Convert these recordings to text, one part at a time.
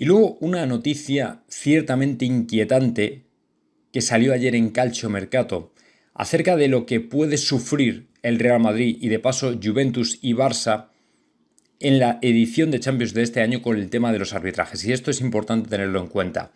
Y luego una noticia ciertamente inquietante que salió ayer en Calcio Mercato acerca de lo que puede sufrir el Real Madrid y de paso Juventus y Barça en la edición de Champions de este año con el tema de los arbitrajes. Y esto es importante tenerlo en cuenta.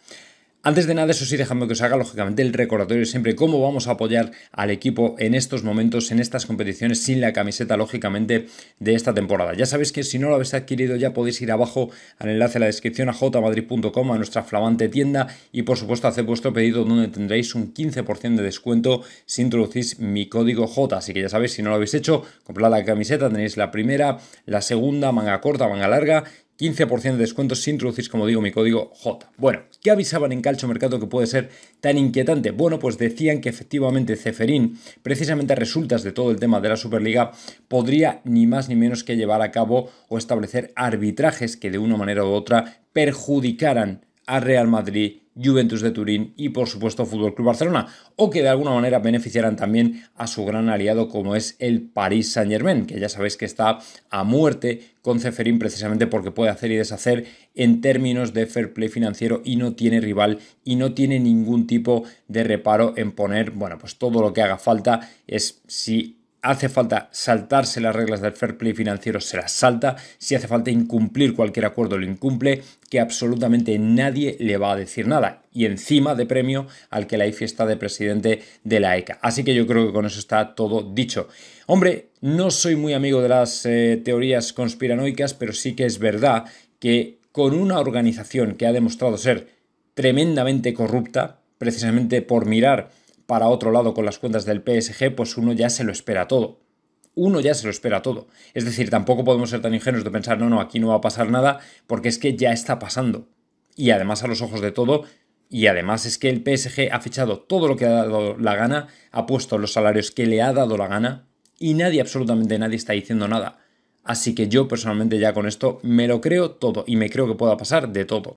Antes de nada, eso sí, dejadme que os haga lógicamente el recordatorio siempre cómo vamos a apoyar al equipo en estos momentos, en estas competiciones, sin la camiseta, lógicamente, de esta temporada. Ya sabéis que si no lo habéis adquirido ya podéis ir abajo al enlace de la descripción a jmadrid.com, a nuestra flamante tienda y por supuesto hacer vuestro pedido donde tendréis un 15% de descuento si introducís mi código J. Así que ya sabéis, si no lo habéis hecho, comprad la camiseta, tenéis la primera, la segunda, manga corta, manga larga 15% de descuentos si introducís, como digo, mi código J. Bueno, ¿qué avisaban en Calcio Mercado que puede ser tan inquietante? Bueno, pues decían que efectivamente Ceferín, precisamente a resultas de todo el tema de la Superliga, podría ni más ni menos que llevar a cabo o establecer arbitrajes que de una manera u otra perjudicaran a Real Madrid, Juventus de Turín y por supuesto Fútbol Club Barcelona, o que de alguna manera beneficiarán también a su gran aliado como es el París Saint-Germain, que ya sabéis que está a muerte con Ceferín precisamente porque puede hacer y deshacer en términos de fair play financiero y no tiene rival y no tiene ningún tipo de reparo en poner, bueno, pues todo lo que haga falta es si hace falta saltarse las reglas del fair play financiero, se las salta. Si hace falta incumplir cualquier acuerdo, lo incumple, que absolutamente nadie le va a decir nada. Y encima de premio al que la IFI está de presidente de la ECA. Así que yo creo que con eso está todo dicho. Hombre, no soy muy amigo de las eh, teorías conspiranoicas, pero sí que es verdad que con una organización que ha demostrado ser tremendamente corrupta, precisamente por mirar para otro lado con las cuentas del PSG, pues uno ya se lo espera todo. Uno ya se lo espera todo. Es decir, tampoco podemos ser tan ingenuos de pensar, no, no, aquí no va a pasar nada, porque es que ya está pasando. Y además a los ojos de todo, y además es que el PSG ha fichado todo lo que ha dado la gana, ha puesto los salarios que le ha dado la gana, y nadie, absolutamente nadie está diciendo nada. Así que yo personalmente ya con esto me lo creo todo y me creo que pueda pasar de todo.